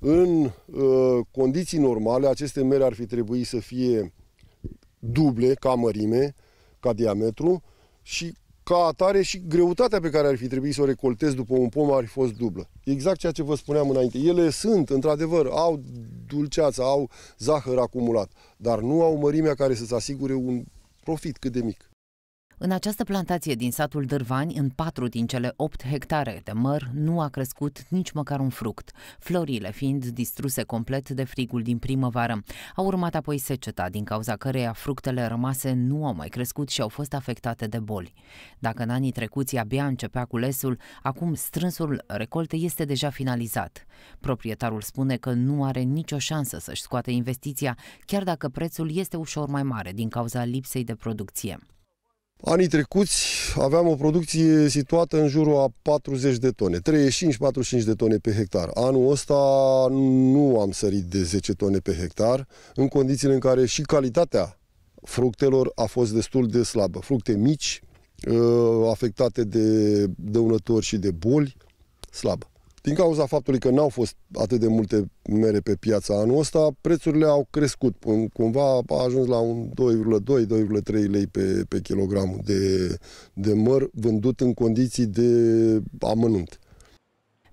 În uh, condiții normale, aceste mere ar fi trebuit să fie duble ca mărime, ca diametru și ca atare și greutatea pe care ar fi trebuit să o recoltez după un pom ar fi fost dublă. Exact ceea ce vă spuneam înainte. Ele sunt, într-adevăr, au dulceață, au zahăr acumulat, dar nu au mărimea care să-ți asigure un profit cât de mic. În această plantație din satul Dârvani, în patru din cele opt hectare de măr, nu a crescut nici măcar un fruct, florile fiind distruse complet de frigul din primăvară. A urmat apoi seceta, din cauza căreia fructele rămase nu au mai crescut și au fost afectate de boli. Dacă în anii trecuți abia începea culesul, acum strânsul recolte este deja finalizat. Proprietarul spune că nu are nicio șansă să-și scoate investiția, chiar dacă prețul este ușor mai mare din cauza lipsei de producție. Anii trecuți aveam o producție situată în jurul a 40 de tone, 35-45 de tone pe hectar. Anul ăsta nu am sărit de 10 tone pe hectar, în condițiile în care și calitatea fructelor a fost destul de slabă. Fructe mici, ă, afectate de dăunători și de boli, slabă. Din cauza faptului că n-au fost atât de multe mere pe piața anul ăsta, prețurile au crescut. Cumva a ajuns la un 2,2-2,3 lei pe, pe kilogram de, de măr vândut în condiții de amănunt.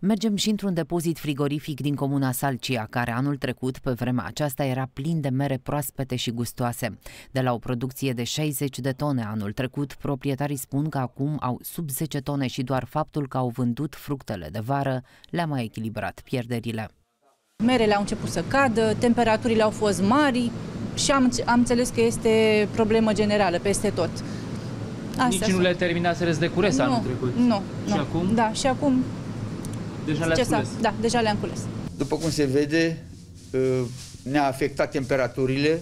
Mergem și într-un depozit frigorific din comuna Salcia, care anul trecut, pe vremea aceasta, era plin de mere proaspete și gustoase. De la o producție de 60 de tone anul trecut, proprietarii spun că acum au sub 10 tone și doar faptul că au vândut fructele de vară le-a mai echilibrat pierderile. Merele au început să cadă, temperaturile au fost mari și am, am înțeles că este problemă generală peste tot. Asta Nici nu le-a terminat să de anul trecut? Nu, și nu. acum? Da, și acum Deja le cules. Da, deja le-am cules. După cum se vede, ă, ne-a afectat temperaturile.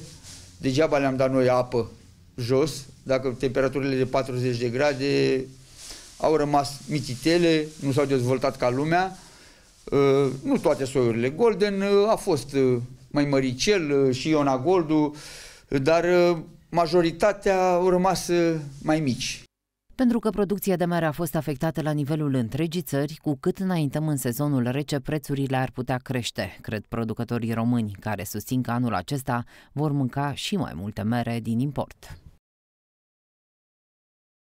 Degeaba le-am dat noi apă jos. Dacă temperaturile de 40 de grade au rămas mititele, nu s-au dezvoltat ca lumea. Ă, nu toate soiurile. Golden ă, a fost mai măricel și Iona Goldu, dar majoritatea au rămas mai mici. Pentru că producția de mere a fost afectată la nivelul întregii țări, cu cât înaintăm în sezonul rece, prețurile ar putea crește, cred producătorii români, care susțin că anul acesta vor mânca și mai multe mere din import.